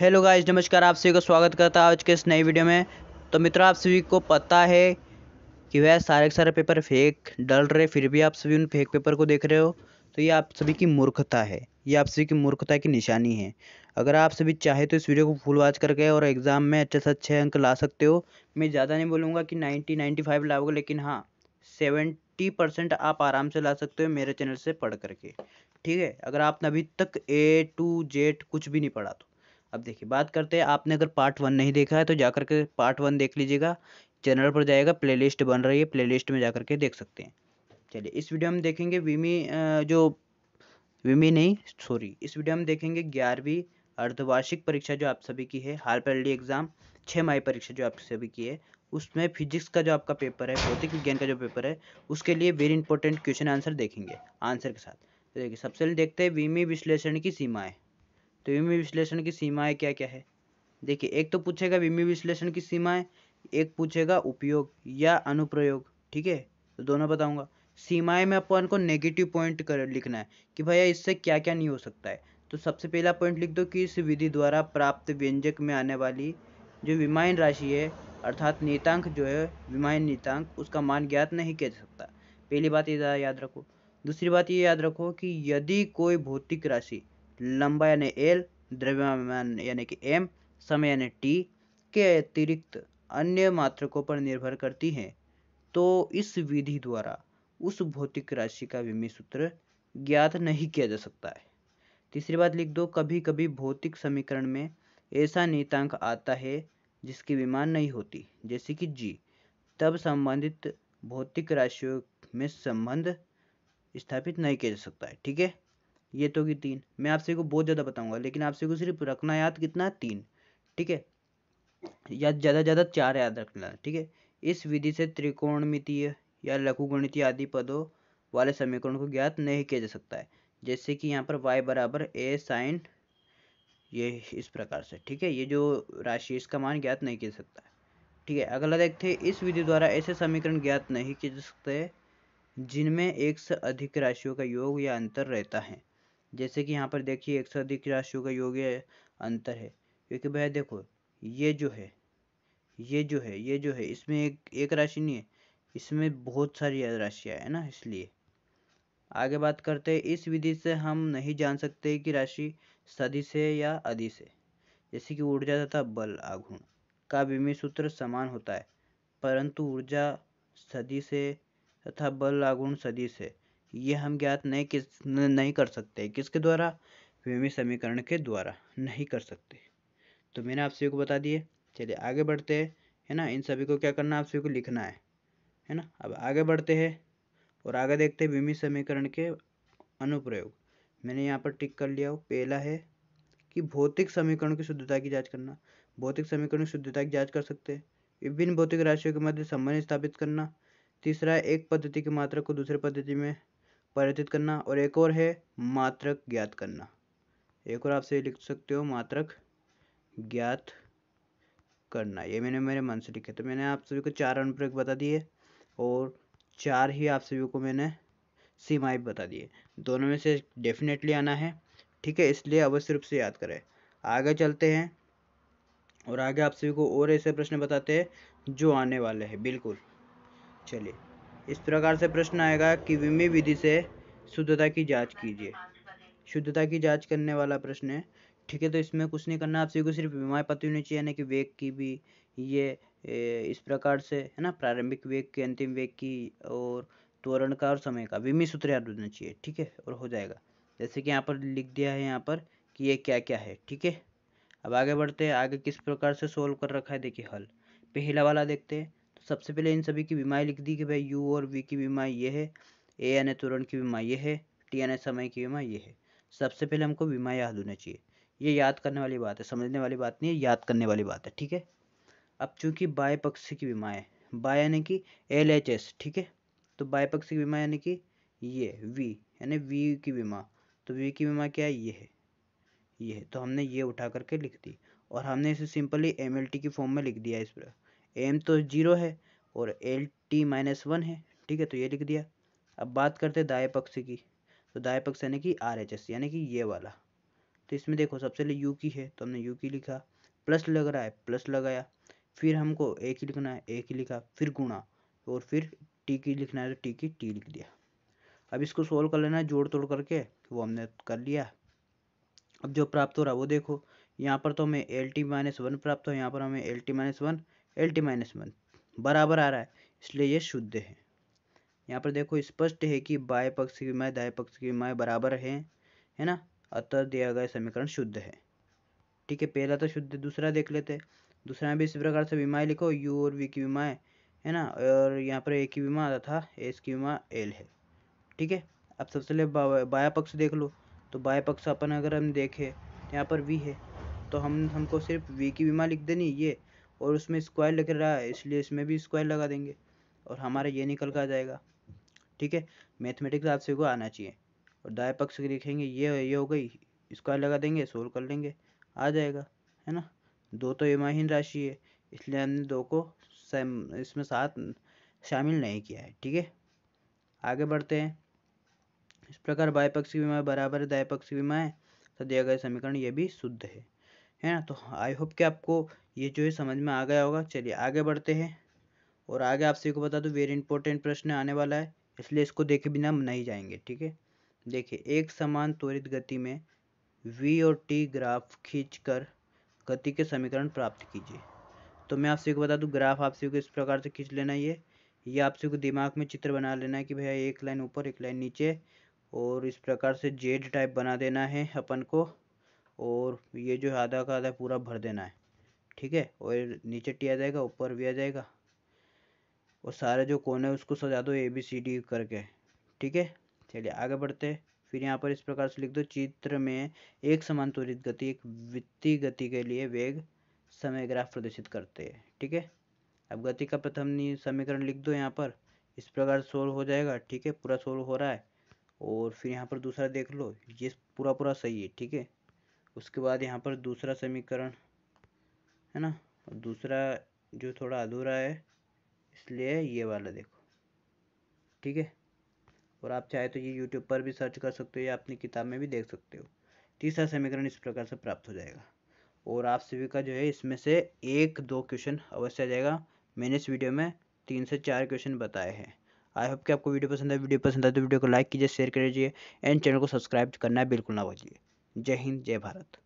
hello guys नमस्कार आप सभी का स्वागत करता है आज के इस नए वीडियो में तो मित्रों आप सभी को पता है कि वह सारे सारे पेपर फेक डल रहे फिर भी आप सभी उन फेक पेपर को देख रहे हो तो ये आप सभी की मूर्खता है ये आप सभी की मूर्खता की निशानी है अगर आप सभी चाहे तो इस वीडियो को फुल वॉच करके और एग्ज़ाम में अच्छे से अच्छे अंक ला सकते हो मैं ज़्यादा नहीं बोलूँगा कि नाइन्टी नाइन्टी फाइव लाओगे लेकिन हाँ सेवेंटी परसेंट आप आराम से ला सकते हो मेरे चैनल से पढ़ करके ठीक है अगर आपने अभी तक ए टू जेड कुछ भी नहीं पढ़ा तो अब देखिए बात करते हैं आपने अगर पार्ट वन नहीं देखा है तो जाकर के पार्ट वन देख लीजिएगा चैनल पर जाएगा प्लेलिस्ट बन रही है प्लेलिस्ट में जा के देख सकते हैं चलिए इस वीडियो में देखेंगे वीमी जो वीमी नहीं सॉरी इस वीडियो में देखेंगे ग्यारहवीं अर्धवार्षिक परीक्षा जो आप सभी की है हाल पैरली एग्ज़ाम छः माई परीक्षा जो आप सभी की है उसमें फिजिक्स का जो आपका पेपर है भौतिक विज्ञान का जो पेपर है उसके लिए वेरी इंपॉर्टेंट क्वेश्चन आंसर देखेंगे आंसर के साथ तो देखिए सबसे पहले देखते हैं वीमी विश्लेषण की सीमाएँ तो विमी विश्लेषण की सीमाएं क्या क्या है देखिए एक तो पूछेगा विमी विश्लेषण की सीमाएं एक पूछेगा उपयोग या अनुप्रयोग ठीक है तो दोनों बताऊंगा सीमाएं में अपन को नेगेटिव पॉइंट कर लिखना है कि भैया इससे क्या क्या नहीं हो सकता है तो सबसे पहला पॉइंट लिख दो कि इस विधि द्वारा प्राप्त व्यंजक में आने वाली जो विमायन राशि है अर्थात नीतांक जो है विमायन नीतांक उसका मान ज्ञात नहीं किया सकता पहली बात ये याद रखो दूसरी बात ये याद रखो कि यदि कोई भौतिक राशि लंबा यानी एल द्रव्यमान यानी कि एम समय यानी टी के अतिरिक्त अन्य मात्रकों पर निर्भर करती हैं तो इस विधि द्वारा उस भौतिक राशि का विमी सूत्र ज्ञात नहीं किया जा सकता है तीसरी बात लिख दो कभी कभी भौतिक समीकरण में ऐसा नीतांक आता है जिसकी विमान नहीं होती जैसे कि जी तब संबंधित भौतिक राशियों में संबंध स्थापित नहीं किया जा सकता है ठीक है ये तो होगी तीन मैं आपसे को बहुत ज़्यादा बताऊंगा लेकिन आपसे को सिर्फ रखना याद कितना है तीन ठीक है या ज़्यादा ज़्यादा चार याद रखना ठीक है इस विधि से त्रिकोण या लघु आदि पदों वाले समीकरण को ज्ञात नहीं किया जा सकता है जैसे कि यहाँ पर वाई बराबर ए साइन ये इस प्रकार से ठीक है ये जो राशि इसका मान ज्ञात नहीं किया सकता है ठीक है अगला देखते हैं इस विधि द्वारा ऐसे समीकरण ज्ञात नहीं किए जा सकते जिनमें एक से अधिक राशियों का योग या अंतर रहता है जैसे कि यहाँ पर देखिए एक से अधिक राशियों का योग अंतर है क्योंकि भैया देखो ये जो है ये जो है ये जो है इसमें एक एक राशि नहीं है इसमें बहुत सारी राशियाँ है ना इसलिए आगे बात करते हैं इस विधि से हम नहीं जान सकते कि राशि सदी से या अधि से जैसे कि ऊर्जा तथा बल आघूर्ण का विमी सूत्र समान होता है परंतु ऊर्जा सदी से तथा बल आघूर्ण सदी है ये हम ज्ञात नहीं किस नहीं कर सकते किसके द्वारा वेमी समीकरण के द्वारा नहीं कर सकते तो मैंने आप सभी को बता दिए चलिए आगे बढ़ते हैं है ना इन सभी को क्या करना है आप सभी को लिखना है है ना अब आगे बढ़ते हैं और आगे देखते हैं विमी समीकरण के अनुप्रयोग मैंने यहाँ पर टिक कर लिया हो पहला है कि भौतिक समीकरण की शुद्धता की जांच करना भौतिक समीकरण की शुद्धता की जांच कर सकते हैं विभिन्न भौतिक राशियों के मध्य संबंध स्थापित करना तीसरा एक पद्धति की मात्रा को दूसरे पद्धति में परिवर्तित करना और एक और है मात्रक ज्ञात करना एक और आपसे लिख सकते हो मात्रक ज्ञात करना ये मैंने मेरे मन से लिखे तो मैंने आप सभी को चार अनुप्रयोग बता दिए और चार ही आप सभी को मैंने सीमाएं बता दिए दोनों में से डेफिनेटली आना है ठीक है इसलिए अवश्य रूप से याद करें आगे चलते हैं और आगे आप सभी को और ऐसे प्रश्न बताते हैं जो आने वाले हैं बिल्कुल चलिए इस प्रकार से प्रश्न आएगा कि विमी विधि से शुद्धता की जांच कीजिए शुद्धता की जांच करने वाला प्रश्न है ठीक है तो इसमें कुछ नहीं करना आपसे को सिर्फ विमाय पता होनी चाहिए यानी कि वेग की भी ये इस प्रकार से है ना प्रारंभिक वेग की अंतिम वेग की और त्वरण का और समय का विमी सूत्र याद होना चाहिए ठीक है और हो जाएगा जैसे कि यहाँ पर लिख दिया है यहाँ पर कि ये क्या क्या है ठीक है अब आगे बढ़ते हैं आगे किस प्रकार से सोल्व कर रखा है देखिए हल पहला वाला देखते हैं सबसे पहले इन सभी की बीमारी लिख दी कि भाई यू और वी की बीमारी ये है ए एन ए तुरंत की बीमारी ये है टी एन ए समय की बीमारी ये है सबसे पहले हमको बीमारी याद होना चाहिए ये याद करने वाली बात है समझने वाली बात नहीं है याद करने वाली बात है ठीक है अब चूंकि बाय पक्ष की बीमारी है बाय यानी कि एल एच एस ठीक है तो बाय पक्ष की बीमा यानी कि ये वी यानी वी की बीमा तो वी की बीमा क्या है ये है ये है तो हमने ये उठा करके लिख दी और हमने इसे सिंपली एम की फॉर्म में लिख दिया इस पर एम तो जीरो है और एल टी माइनस वन है ठीक है तो ये लिख दिया अब बात करते हैं दाए पक्ष की तो दाए पक्ष यानी कि आर एच एस यानी कि ये वाला तो इसमें देखो सबसे पहले यू की है तो हमने यू की लिखा प्लस लग रहा है प्लस लगाया फिर हमको एक ही लिखना है एक ही लिखा फिर गुणा और फिर टी की लिखना है तो टी की टी लिख दिया अब इसको सोल्व कर लेना है जोड़ तोड़ करके वो हमने कर लिया अब जो प्राप्त हो रहा है वो देखो यहाँ पर तो हमें एल टी माइनस वन प्राप्त हो यहाँ पर हमें L T minus one L T minus one बराबर आ रहा है इसलिए ये शुद्ध है यहाँ पर देखो स्पष्ट है कि बाय पक्ष की विमाएँ दाए पक्ष की विमाएँ बराबर हैं है ना अतः दिया गया समीकरण शुद्ध है ठीक है पहला तो शुद्ध दूसरा देख लेते हैं दूसरा में भी इसी प्रकार से विमाएँ लिखो यू और वी की विमाएँ है ना और यहाँ पर ए की विमा तथा एस की विमा एल है ठीक है अब सबसे पहले बाया पक्ष देख लो तो बाया पक्ष अपन अगर हम देखें तो यहाँ पर वी है तो हम हमको सिर्फ वी की विमा लिख देनी ये और उसमें स्क्वायर लग रहा है इसलिए इसमें भी स्क्वायर लगा देंगे और हमारा ये निकल कर आ जाएगा ठीक है मैथमेटिक्स आपसे को आना चाहिए और दाएँ पक्ष की लिखेंगे ये ये हो गई स्क्वायर लगा देंगे सोल्व कर लेंगे आ जाएगा है ना दो तो यमाहीन राशि है इसलिए हमने दो को इसमें साथ शामिल नहीं किया है ठीक है आगे बढ़ते हैं इस प्रकार बायपक्षी विमा बराबर दायपक्षी विमा है तो दिया गया समीकरण ये भी शुद्ध है है ना तो आई होप कि आपको ये जो है समझ में आ गया होगा चलिए आगे बढ़ते हैं और आगे आप सभी को बता दूँ वेरी इंपॉर्टेंट प्रश्न आने वाला है इसलिए इसको देखे बिना नहीं जाएंगे ठीक है देखिए एक समान त्वरित गति में वी और टी ग्राफ खींचकर गति के समीकरण प्राप्त कीजिए तो मैं आपसे को बता दूँ ग्राफ आप सभी को इस प्रकार से खींच लेना ये ये आप सभी को दिमाग में चित्र बना लेना है कि भैया एक लाइन ऊपर एक लाइन नीचे और इस प्रकार से जेड टाइप बना देना है अपन को और ये जो आधा का आधा पूरा भर देना है ठीक है और नीचे टी आ जाएगा ऊपर भी आ जाएगा और सारे जो कोने उसको सजा दो ए बी सी डी करके ठीक है चलिए आगे बढ़ते हैं फिर यहाँ पर इस प्रकार से लिख दो चित्र में एक समान त्वरित गति एक वित्तीय गति के लिए वेग समय ग्राफ प्रदर्शित करते हैं ठीक है अब गति का प्रथम समीकरण लिख दो यहाँ पर इस प्रकार सोल्व हो जाएगा ठीक है पूरा सोल्व हो रहा है और फिर यहाँ पर दूसरा देख लो ये पूरा पूरा सही है ठीक है उसके बाद यहाँ पर दूसरा समीकरण है ना दूसरा जो थोड़ा अधूरा है इसलिए ये वाला देखो ठीक है और आप चाहे तो ये यूट्यूब पर भी सर्च कर सकते हो या अपनी किताब में भी देख सकते हो तीसरा समीकरण इस प्रकार से प्राप्त हो जाएगा और आप सभी का जो है इसमें से एक दो क्वेश्चन अवश्य आ जाएगा मैंने इस वीडियो में तीन से चार क्वेश्चन बताए हैं आई होप कि आपको वीडियो पसंद है वीडियो पसंद आए तो वीडियो को लाइक कीजिए शेयर कर एंड चैनल को सब्सक्राइब करना बिल्कुल ना भूलिए जय हिंद जय भारत